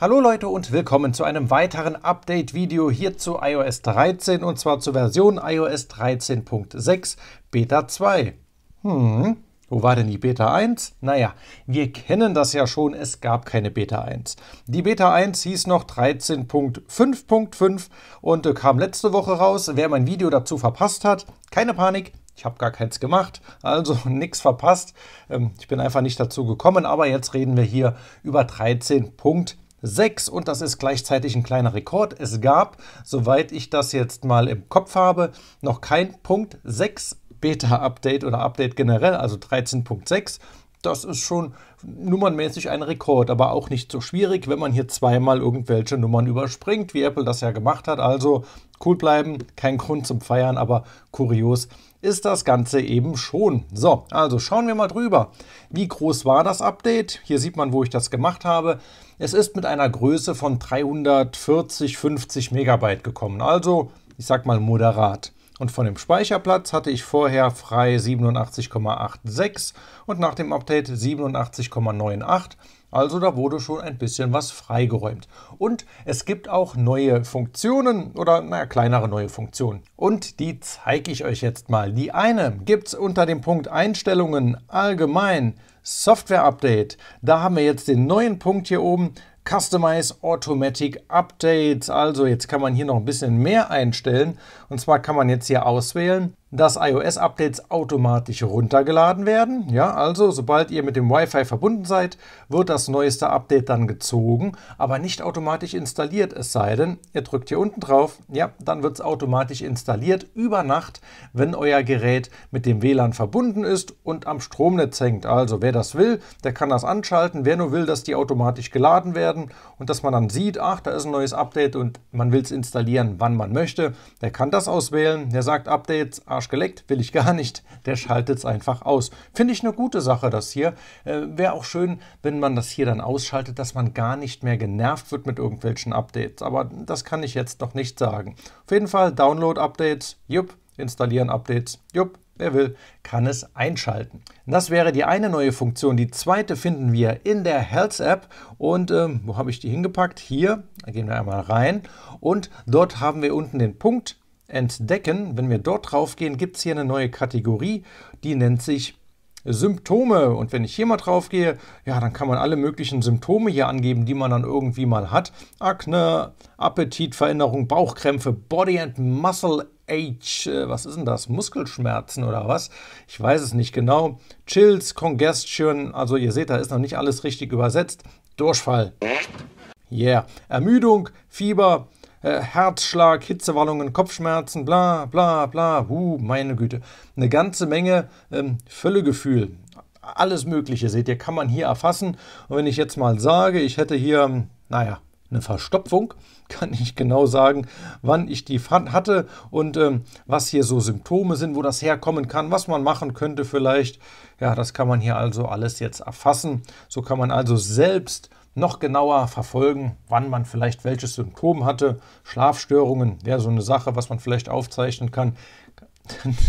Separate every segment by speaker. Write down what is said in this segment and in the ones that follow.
Speaker 1: Hallo Leute und willkommen zu einem weiteren Update-Video hier zu iOS 13 und zwar zur Version iOS 13.6 Beta 2. Hm, wo war denn die Beta 1? Naja, wir kennen das ja schon, es gab keine Beta 1. Die Beta 1 hieß noch 13.5.5 und äh, kam letzte Woche raus. Wer mein Video dazu verpasst hat, keine Panik, ich habe gar keins gemacht, also nichts verpasst. Ähm, ich bin einfach nicht dazu gekommen, aber jetzt reden wir hier über 13.5. 6 und das ist gleichzeitig ein kleiner Rekord. Es gab, soweit ich das jetzt mal im Kopf habe, noch kein Punkt 6 Beta-Update oder Update generell, also 13.6. Das ist schon nummernmäßig ein Rekord, aber auch nicht so schwierig, wenn man hier zweimal irgendwelche Nummern überspringt, wie Apple das ja gemacht hat. Also cool bleiben, kein Grund zum Feiern, aber kurios ist das Ganze eben schon. So, also schauen wir mal drüber. Wie groß war das Update? Hier sieht man, wo ich das gemacht habe. Es ist mit einer Größe von 340, 50 Megabyte gekommen. Also, ich sag mal moderat. Und von dem Speicherplatz hatte ich vorher frei 87,86 und nach dem Update 87,98. Also da wurde schon ein bisschen was freigeräumt. Und es gibt auch neue Funktionen oder naja, kleinere neue Funktionen. Und die zeige ich euch jetzt mal. Die eine gibt es unter dem Punkt Einstellungen allgemein. Software Update. Da haben wir jetzt den neuen Punkt hier oben Customize Automatic Updates. Also jetzt kann man hier noch ein bisschen mehr einstellen. Und zwar kann man jetzt hier auswählen, dass iOS-Updates automatisch runtergeladen werden. Ja, also sobald ihr mit dem Wi-Fi verbunden seid, wird das neueste Update dann gezogen, aber nicht automatisch installiert, es sei denn, ihr drückt hier unten drauf, ja, dann wird es automatisch installiert über Nacht, wenn euer Gerät mit dem WLAN verbunden ist und am Stromnetz hängt. Also wer das will, der kann das anschalten. Wer nur will, dass die automatisch geladen werden und dass man dann sieht, ach, da ist ein neues Update und man will es installieren, wann man möchte, der kann das auswählen. Der sagt Updates Arsch geleckt, will ich gar nicht. Der schaltet es einfach aus. Finde ich eine gute Sache, das hier. Äh, Wäre auch schön, wenn man das hier dann ausschaltet, dass man gar nicht mehr genervt wird mit irgendwelchen Updates. Aber das kann ich jetzt noch nicht sagen. Auf jeden Fall Download-Updates, jupp, installieren Updates, jupp, Wer will, kann es einschalten. Das wäre die eine neue Funktion. Die zweite finden wir in der Health App. Und ähm, wo habe ich die hingepackt? Hier. Da gehen wir einmal rein. Und dort haben wir unten den Punkt entdecken. Wenn wir dort drauf gehen, gibt es hier eine neue Kategorie, die nennt sich Symptome. Und wenn ich hier mal drauf gehe, ja, dann kann man alle möglichen Symptome hier angeben, die man dann irgendwie mal hat. Akne, Appetitveränderung, Bauchkrämpfe, Body and Muscle Age, äh, was ist denn das? Muskelschmerzen oder was? Ich weiß es nicht genau. Chills, Congestion, also ihr seht, da ist noch nicht alles richtig übersetzt. Durchfall. Yeah. Ermüdung, Fieber, äh, Herzschlag, Hitzewallungen, Kopfschmerzen, bla bla bla, huh, meine Güte. Eine ganze Menge ähm, Völlegefühl. Alles Mögliche, seht ihr, kann man hier erfassen. Und wenn ich jetzt mal sage, ich hätte hier, hm, naja, eine Verstopfung, kann ich genau sagen, wann ich die hatte und ähm, was hier so Symptome sind, wo das herkommen kann, was man machen könnte vielleicht. Ja, das kann man hier also alles jetzt erfassen. So kann man also selbst noch genauer verfolgen, wann man vielleicht welches Symptom hatte. Schlafstörungen wäre so eine Sache, was man vielleicht aufzeichnen kann.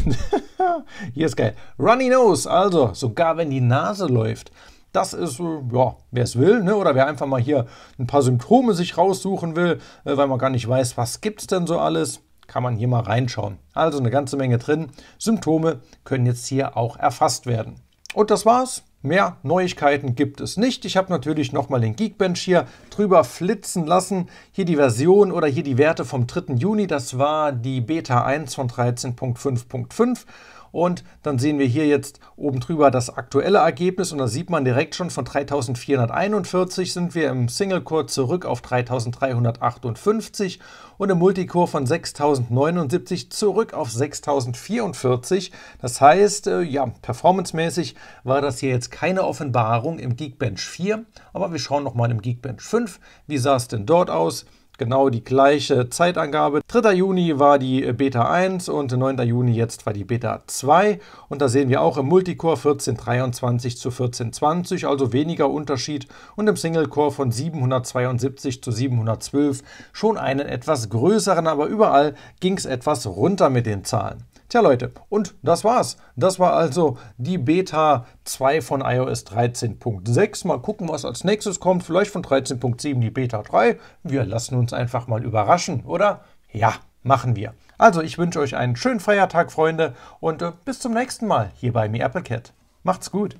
Speaker 1: Hier ist geil. Runny Nose, also sogar wenn die Nase läuft. Das ist, äh, ja, wer es will, ne? oder wer einfach mal hier ein paar Symptome sich raussuchen will, äh, weil man gar nicht weiß, was gibt es denn so alles, kann man hier mal reinschauen. Also eine ganze Menge drin. Symptome können jetzt hier auch erfasst werden. Und das war's Mehr Neuigkeiten gibt es nicht. Ich habe natürlich nochmal den Geekbench hier drüber flitzen lassen. Hier die Version oder hier die Werte vom 3. Juni. Das war die Beta 1 von 13.5.5. Und dann sehen wir hier jetzt oben drüber das aktuelle Ergebnis und da sieht man direkt schon von 3441 sind wir im Single-Core zurück auf 3358 und im Multicore von 6079 zurück auf 6044. Das heißt, äh, ja, performancemäßig war das hier jetzt keine Offenbarung im Geekbench 4, aber wir schauen nochmal im Geekbench 5. Wie sah es denn dort aus? genau die gleiche Zeitangabe. 3. Juni war die Beta 1 und 9. Juni jetzt war die Beta 2. Und da sehen wir auch im Multicore 1423 zu 1420, also weniger Unterschied und im Singlecore von 772 zu 712 schon einen etwas größeren, aber überall ging es etwas runter mit den Zahlen. Tja Leute, und das war's. Das war also die Beta 2 von iOS 13.6. Mal gucken, was als nächstes kommt. Vielleicht von 13.7 die Beta 3. Wir lassen uns einfach mal überraschen, oder? Ja, machen wir. Also ich wünsche euch einen schönen Feiertag, Freunde, und äh, bis zum nächsten Mal hier bei mir Applecat. Macht's gut.